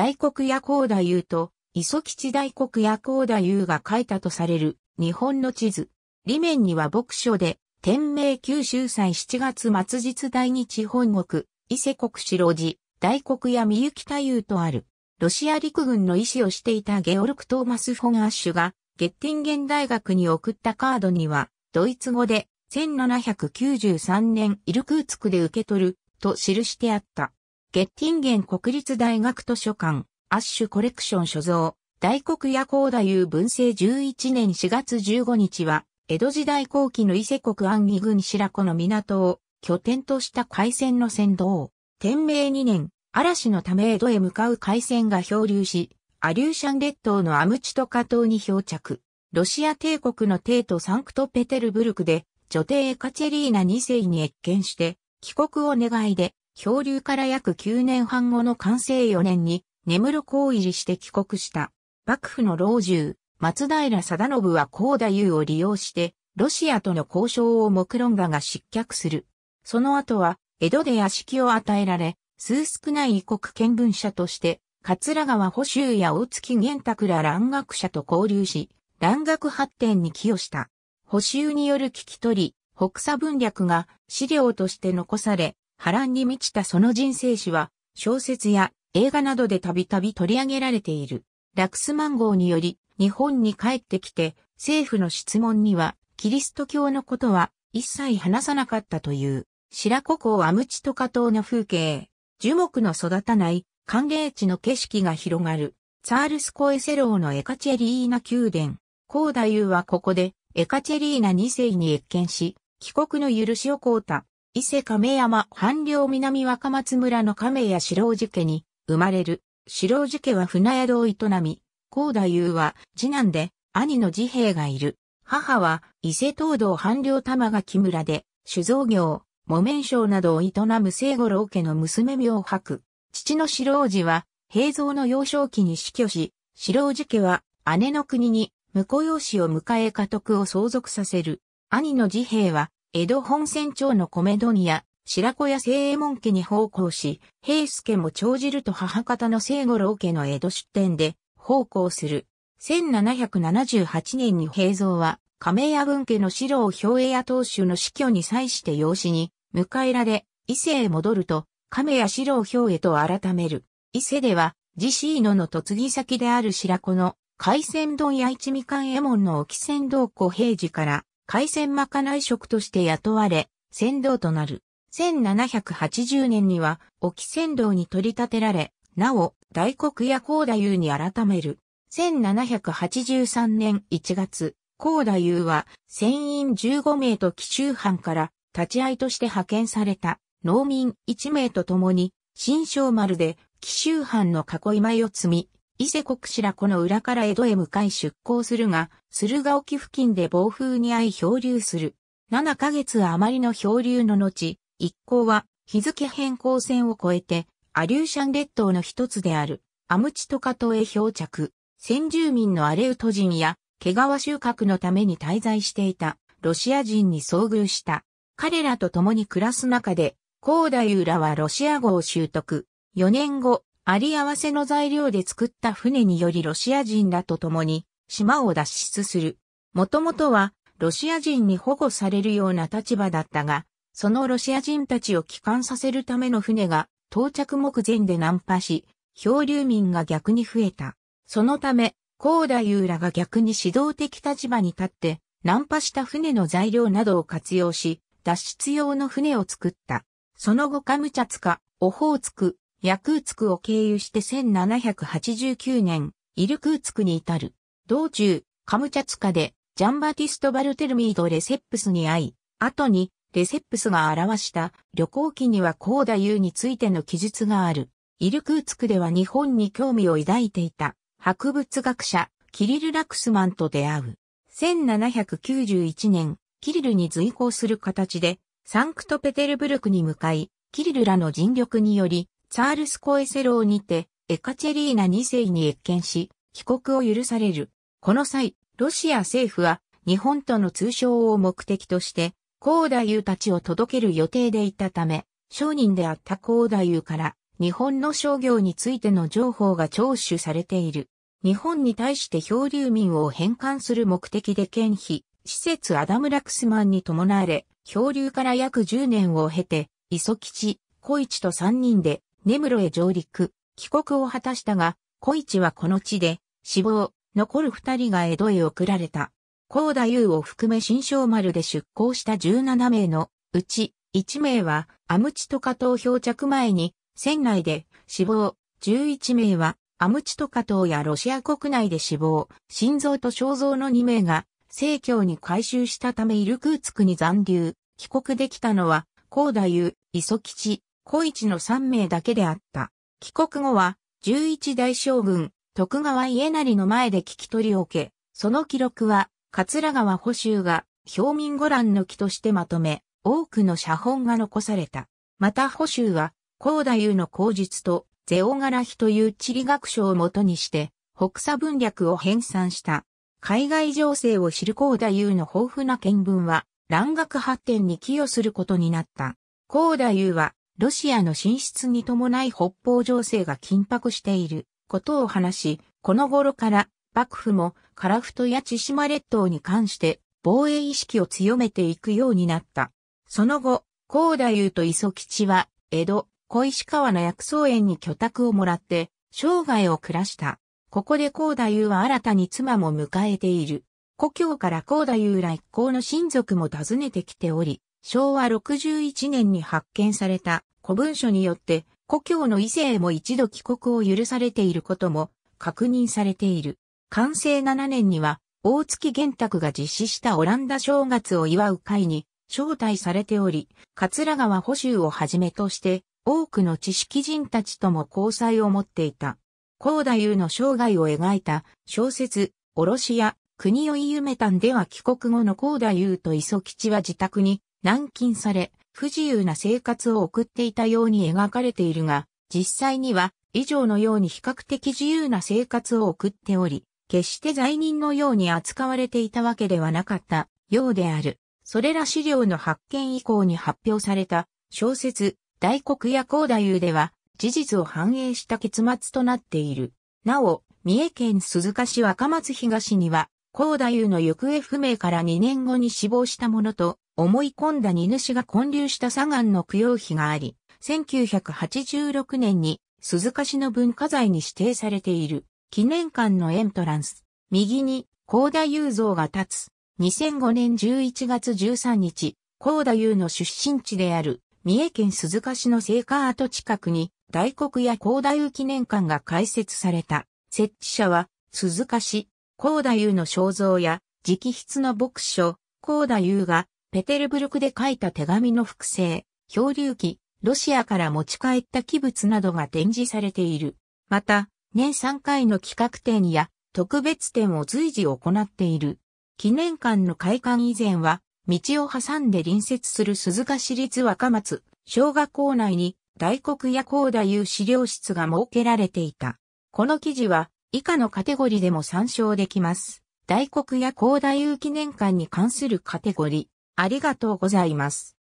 大黒屋高太夫と、磯吉大黒屋高太夫が書いたとされる日本の地図。裏面には牧書で、天明九州祭7月末日大日本国、伊勢国白寺、大黒屋三幸太夫とある。ロシア陸軍の医師をしていたゲオルク・トーマス・フォガーシュが、ゲッティンゲン大学に送ったカードには、ドイツ語で、1793年イルクーツクで受け取る、と記してあった。ゲッティンゲン国立大学図書館、アッシュコレクション所蔵、大黒屋高太夫文政11年4月15日は、江戸時代後期の伊勢国安義郡白子の港を拠点とした海戦の船導天明2年、嵐のため江戸へ向かう海戦が漂流し、アリューシャン列島のアムチトカ島に漂着。ロシア帝国の帝都サンクトペテルブルクで、女帝エカチェリーナ2世に越見して、帰国を願いで、漂流から約9年半後の完成4年に、根室港入りして帰国した。幕府の老中、松平定信は高田優を利用して、ロシアとの交渉を目論だが失脚する。その後は、江戸で屋敷を与えられ、数少ない異国見聞者として、桂川補修や大月玄卓ら蘭学者と交流し、蘭学発展に寄与した。補修による聞き取り、北佐文略が資料として残され、波乱に満ちたその人生史は、小説や映画などでたびたび取り上げられている。ラクスマン号により、日本に帰ってきて、政府の質問には、キリスト教のことは一切話さなかったという、白子港アムチトカ島の風景、樹木の育たない寒冷地の景色が広がる、チャールスコエセローのエカチェリーナ宮殿、高ユーはここで、エカチェリーナ2世に越見し、帰国の許しを請うた。伊勢亀山半領南若松村の亀屋四郎寺家に生まれる。四郎寺家は船宿を営み、高田優は次男で兄の治兵がいる。母は伊勢東道半領玉垣村で酒造業、木綿商などを営む聖五郎家の娘吐白。父の四郎寺は平蔵の幼少期に死去し、四郎寺家は姉の国に婿養子を迎え家督を相続させる。兄の治兵は江戸本船長の米問屋、白子屋聖衛門家に奉公し、平助も長じると母方の聖五郎家の江戸出店で奉公する。1778年に平蔵は、亀屋文家の四郎兵衛屋当主の死去に際して養子に迎えられ、伊勢へ戻ると、亀屋白郎兵衛と改める。伊勢では、自ーノの嫁ぎ先である白子の海鮮丼や一味館衛門の沖船道庫平次から、海鮮まかない食として雇われ、船頭となる。1780年には、沖船頭に取り立てられ、なお、大黒や高太夫に改める。1783年1月、高太夫は、船員15名と奇襲班から、立ち会いとして派遣された、農民1名と共に、新勝丸で、奇襲班の囲い米を積み、伊勢国白子の裏から江戸へ向かい出港するが、駿河沖付近で暴風に遭い漂流する。7ヶ月余りの漂流の後、一行は日付変更線を越えて、アリューシャン列島の一つである、アムチトカ島へ漂着。先住民のアレウト人や、毛皮収穫のために滞在していたロシア人に遭遇した。彼らと共に暮らす中で、ユ大ラはロシア語を習得。4年後、あり合わせの材料で作った船によりロシア人らと共に島を脱出する。もともとはロシア人に保護されるような立場だったが、そのロシア人たちを帰還させるための船が到着目前で難破し、漂流民が逆に増えた。そのため、ダ田優らが逆に指導的立場に立って、難破した船の材料などを活用し、脱出用の船を作った。その後カムチャツカ、オホーツク、ヤクーツクを経由して1789年、イルクーツクに至る。道中、カムチャツカで、ジャンバティスト・バルテルミード・レセップスに会い、後に、レセップスが表した旅行記には高田優についての記述がある。イルクーツクでは日本に興味を抱いていた博物学者キリル・ラクスマンと出会う。1791年、キリルに随行する形でサンクトペテルブルクに向かい、キリルらの尽力によりチャールス・コエセローにて、エカチェリーナ2世に越見し、帰国を許される。この際、ロシア政府は、日本との通商を目的として、コーダユーたちを届ける予定でいたため、商人であったコーダユーから、日本の商業についての情報が聴取されている。日本に対して漂流民を返還する目的で県費、施設アダム・ラクスマンに伴われ、漂流から約10年を経て、磯吉、小市と3人で根室へ上陸、帰国を果たしたが、小市はこの地で、死亡、残る二人が江戸へ送られた。高田優を含め新章丸で出港した17名のうち1名はアムチトカ島漂着前に船内で死亡、11名はアムチトカ島やロシア国内で死亡、心臓と肖像の2名が正教に回収したためイルクーツクに残留、帰国できたのは高田優、磯吉、小市の3名だけであった。帰国後は、11大将軍、徳川家成の前で聞き取りを受け、その記録は、桂川補修が、表民ご覧の記としてまとめ、多くの写本が残された。また補修は、高太夫の口述と、ゼオガラヒという地理学書をもとにして、北佐文略を編纂した。海外情勢を知る高太夫の豊富な見聞は、蘭学発展に寄与することになった。高太夫は、ロシアの進出に伴い北方情勢が緊迫していることを話し、この頃から幕府も樺太や千島列島に関して防衛意識を強めていくようになった。その後、高太夫と磯吉は、江戸、小石川の薬草園に居宅をもらって、生涯を暮らした。ここで高太夫は新たに妻も迎えている。故郷から高太夫ら一行の親族も訪ねてきており、昭和61年に発見された古文書によって故郷の異性も一度帰国を許されていることも確認されている。完成7年には大月玄卓が実施したオランダ正月を祝う会に招待されており、桂川補修をはじめとして多くの知識人たちとも交際を持っていた。高田優の生涯を描いた小説、おろしや国を夢たんでは帰国後の高田優と磯吉は自宅に軟禁され、不自由な生活を送っていたように描かれているが、実際には以上のように比較的自由な生活を送っており、決して罪人のように扱われていたわけではなかったようである。それら資料の発見以降に発表された小説、大黒や高太夫では、事実を反映した結末となっている。なお、三重県鈴鹿市若松東には、高田夫の行方不明から2年後に死亡したものと思い込んだ荷主が混流した砂岩の供養碑があり、1986年に鈴鹿市の文化財に指定されている記念館のエントランス、右に高田夫像が立つ。2005年11月13日、高田夫の出身地である三重県鈴鹿市の聖火跡近くに大黒屋高田夫記念館が開設された。設置者は鈴鹿市高田優の肖像や直筆の牧書、高田優がペテルブルクで書いた手紙の複製、漂流記、ロシアから持ち帰った器物などが展示されている。また、年3回の企画展や特別展を随時行っている。記念館の開館以前は、道を挟んで隣接する鈴鹿市立若松、小学校内に大黒や高田優資料室が設けられていた。この記事は、以下のカテゴリでも参照できます。大黒や高大有記念館に関するカテゴリ、ありがとうございます。